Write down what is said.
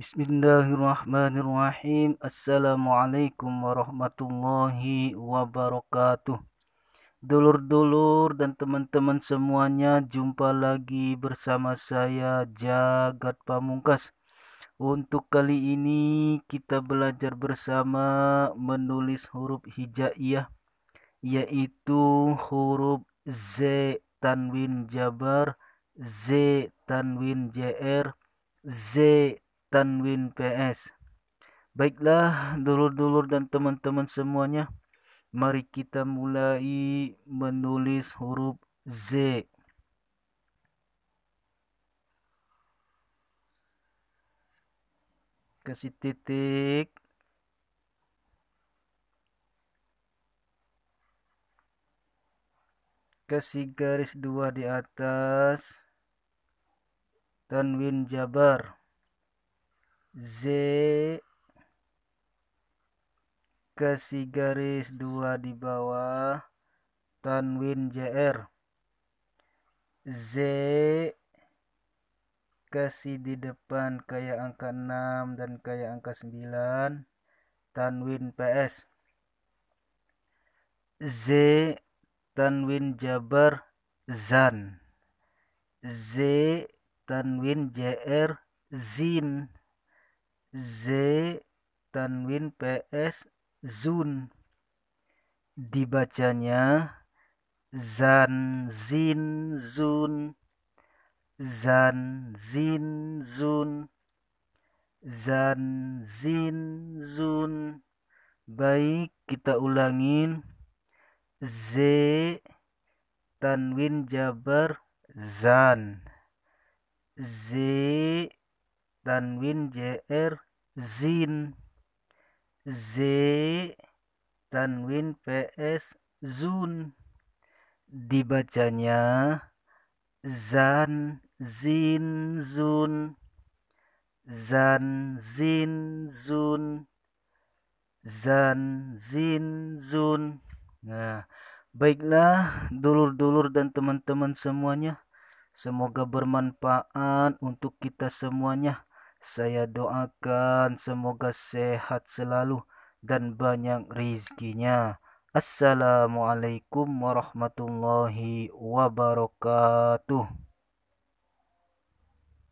Bismillahirrahmanirrahim. Assalamualaikum warahmatullahi wabarakatuh. Dulur-dulur dan teman-teman semuanya, jumpa lagi bersama saya Jagat Pamungkas. Untuk kali ini kita belajar bersama menulis huruf hijaiyah yaitu huruf Z tanwin jabar, Z tanwin jr, Z Tanwin PS. Baiklah, dulur-dulur dan teman-teman semuanya, mari kita mulai menulis huruf Z. Kasih titik. Kasih garis dua di atas. Tanwin Jabar. Z kasih garis 2 di bawah tanwin JR Z kasih di depan kayak angka 6 dan kayak angka 9 tanwin PS Z tanwin Jabar Zan Z tanwin JR Zin Z tanwin PS Zun dibacanya Zan Zin Zun Zan Zin Zun Zan Zin Zun baik kita ulangin Z tanwin jabar Zan Z dan tanwin jr zin z dan tanwin ps zun dibacanya zan zin zun zan zin zun zan zin zun nah baiklah dulur-dulur dan teman-teman semuanya semoga bermanfaat untuk kita semuanya saya doakan semoga sehat selalu dan banyak rizkinya. Assalamualaikum warahmatullahi wabarakatuh.